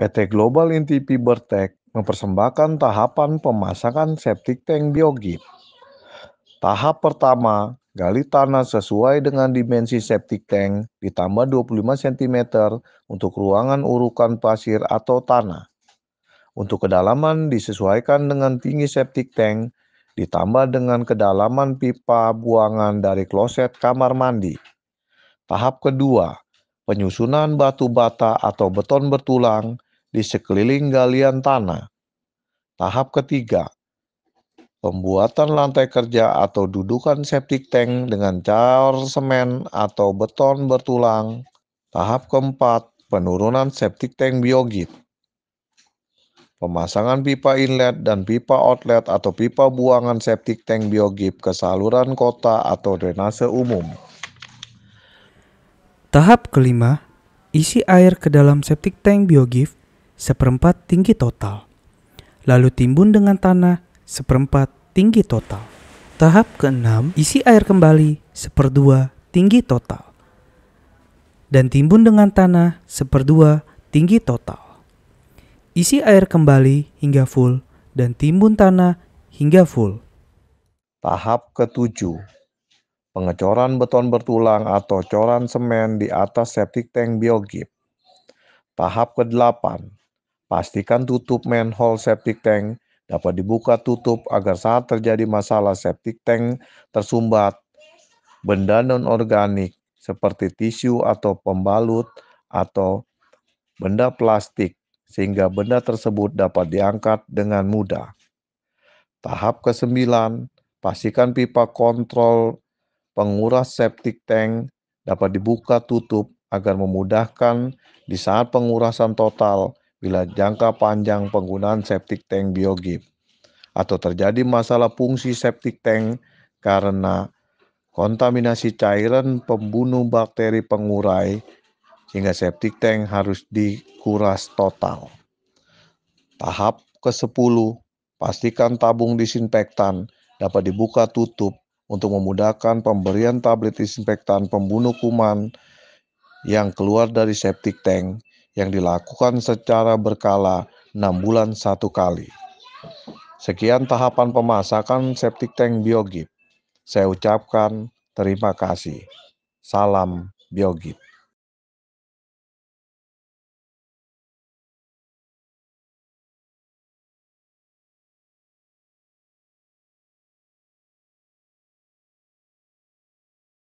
PT Global Intipi Bertek mempersembahkan tahapan pemasangan septic tank biogip. Tahap pertama, gali tanah sesuai dengan dimensi septic tank ditambah 25 cm untuk ruangan urukan pasir atau tanah. Untuk kedalaman disesuaikan dengan tinggi septic tank ditambah dengan kedalaman pipa buangan dari kloset kamar mandi. Tahap kedua, penyusunan batu bata atau beton bertulang di sekeliling galian tanah. Tahap ketiga, pembuatan lantai kerja atau dudukan septic tank dengan cor semen atau beton bertulang. Tahap keempat, penurunan septic tank biogit. Pemasangan pipa inlet dan pipa outlet atau pipa buangan septic tank biogip ke saluran kota atau drainase umum. Tahap kelima, isi air ke dalam septic tank biogip seperempat tinggi total. Lalu timbun dengan tanah seperempat tinggi total. Tahap keenam, isi air kembali seperdua tinggi total. Dan timbun dengan tanah seperdua tinggi total. Isi air kembali hingga full dan timbun tanah hingga full. Tahap ketujuh, pengecoran beton bertulang atau coran semen di atas septic tank biogip. Tahap kedelapan Pastikan tutup manhole septic tank dapat dibuka tutup agar saat terjadi masalah septic tank tersumbat, benda non-organik seperti tisu atau pembalut atau benda plastik sehingga benda tersebut dapat diangkat dengan mudah. Tahap ke-9, pastikan pipa kontrol penguras septic tank dapat dibuka tutup agar memudahkan di saat pengurasan total bila jangka panjang penggunaan septic tank biogib atau terjadi masalah fungsi septic tank karena kontaminasi cairan pembunuh bakteri pengurai sehingga septic tank harus dikuras total. Tahap ke-10, pastikan tabung disinfektan dapat dibuka tutup untuk memudahkan pemberian tablet disinfektan pembunuh kuman yang keluar dari septic tank yang dilakukan secara berkala 6 bulan satu kali. Sekian tahapan pemasakan septic tank Biogip. Saya ucapkan terima kasih. Salam Biogip.